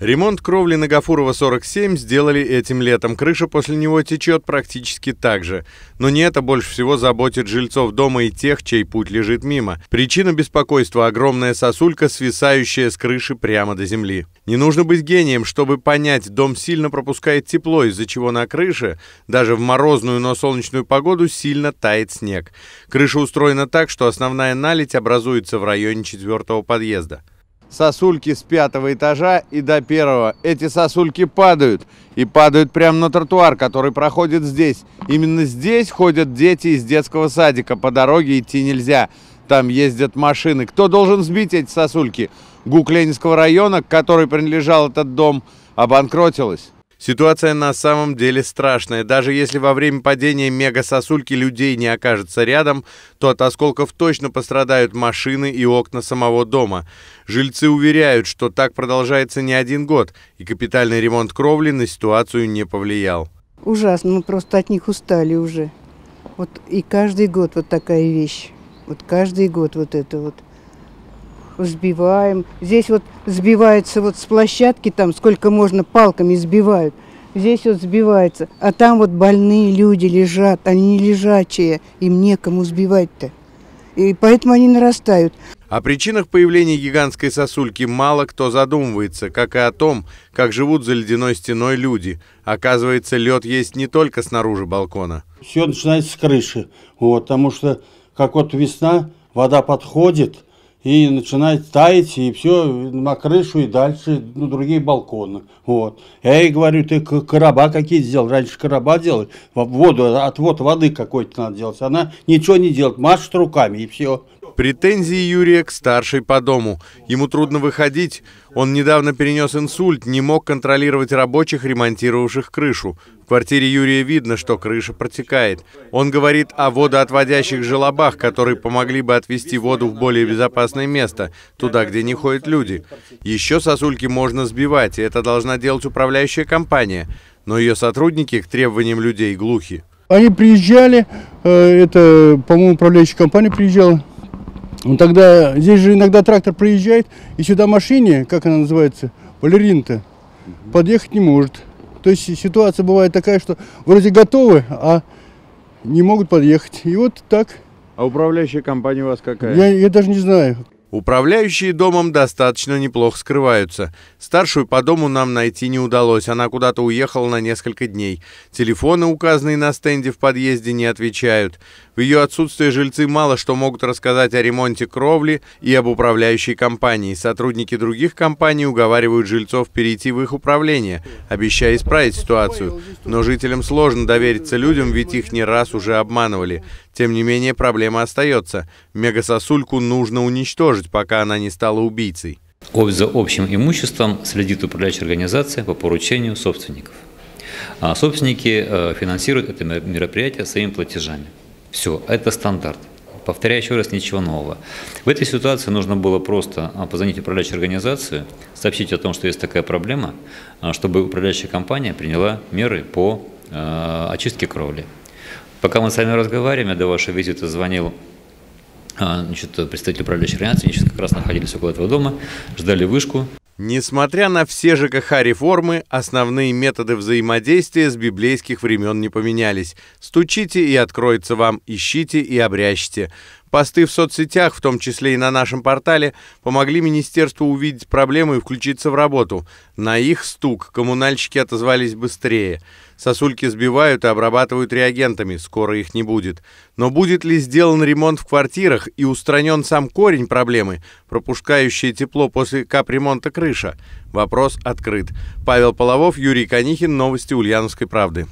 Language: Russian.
Ремонт кровли на Гафурова 47 сделали этим летом. Крыша после него течет практически так же. Но не это а больше всего заботит жильцов дома и тех, чей путь лежит мимо. Причина беспокойства – огромная сосулька, свисающая с крыши прямо до земли. Не нужно быть гением, чтобы понять, дом сильно пропускает тепло, из-за чего на крыше, даже в морозную, но солнечную погоду, сильно тает снег. Крыша устроена так, что основная наледь образуется в районе четвертого подъезда сосульки с пятого этажа и до первого. Эти сосульки падают. И падают прямо на тротуар, который проходит здесь. Именно здесь ходят дети из детского садика. По дороге идти нельзя. Там ездят машины. Кто должен сбить эти сосульки? ГУК Ленинского района, к которой принадлежал этот дом, обанкротилась. Ситуация на самом деле страшная. Даже если во время падения мегасосульки людей не окажется рядом, то от осколков точно пострадают машины и окна самого дома. Жильцы уверяют, что так продолжается не один год, и капитальный ремонт кровли на ситуацию не повлиял. Ужасно, мы просто от них устали уже. Вот и каждый год вот такая вещь. Вот каждый год вот это вот взбиваем Здесь вот сбивается вот с площадки, там сколько можно палками сбивают. Здесь вот сбивается. А там вот больные люди лежат, они не лежачие, им некому сбивать-то. И поэтому они нарастают. О причинах появления гигантской сосульки мало кто задумывается, как и о том, как живут за ледяной стеной люди. Оказывается, лед есть не только снаружи балкона. Все начинается с крыши, вот, потому что как вот весна, вода подходит – и начинает таять, и все, на крышу, и дальше, ну, другие балконы. Вот. Я ей говорю, ты короба какие сделал, раньше короба делали, воду, отвод воды какой-то надо делать. Она ничего не делает, машет руками, и все. Претензии Юрия к старшей по дому. Ему трудно выходить. Он недавно перенес инсульт, не мог контролировать рабочих, ремонтировавших крышу. В квартире Юрия видно, что крыша протекает. Он говорит о водоотводящих желобах, которые помогли бы отвести воду в более безопасное место, туда, где не ходят люди. Еще сосульки можно сбивать, и это должна делать управляющая компания. Но ее сотрудники к требованиям людей глухи. Они приезжали, э, это, по-моему, управляющая компания приезжала, он ну, тогда, здесь же иногда трактор проезжает, и сюда машине, как она называется, балерин-то, подъехать не может. То есть ситуация бывает такая, что вроде готовы, а не могут подъехать. И вот так. А управляющая компания у вас какая? Я, я даже не знаю. Управляющие домом достаточно неплохо скрываются. Старшую по дому нам найти не удалось, она куда-то уехала на несколько дней. Телефоны, указанные на стенде в подъезде, не отвечают. В ее отсутствие жильцы мало что могут рассказать о ремонте кровли и об управляющей компании. Сотрудники других компаний уговаривают жильцов перейти в их управление, обещая исправить ситуацию. Но жителям сложно довериться людям, ведь их не раз уже обманывали. Тем не менее, проблема остается. Мегасосульку нужно уничтожить, пока она не стала убийцей. За общим имуществом следит управляющая организация по поручению собственников. А собственники э, финансируют это мероприятие своими платежами. Все, это стандарт. Повторяю еще раз, ничего нового. В этой ситуации нужно было просто а, позвонить управляющей организации, сообщить о том, что есть такая проблема, а, чтобы управляющая компания приняла меры по э, очистке кровли. Пока мы с вами разговариваем, я до вашего визита звонил а, значит, представитель управляющей организации, они сейчас как раз находились около этого дома, ждали вышку. Несмотря на все ЖКХ-реформы, основные методы взаимодействия с библейских времен не поменялись. Стучите и откроется вам, ищите и обрящите. Посты в соцсетях, в том числе и на нашем портале, помогли министерству увидеть проблему и включиться в работу. На их стук коммунальщики отозвались быстрее. Сосульки сбивают и обрабатывают реагентами, скоро их не будет. Но будет ли сделан ремонт в квартирах и устранен сам корень проблемы, пропускающее тепло после капремонта крыша? Вопрос открыт. Павел Половов, Юрий Конихин, Новости Ульяновской правды.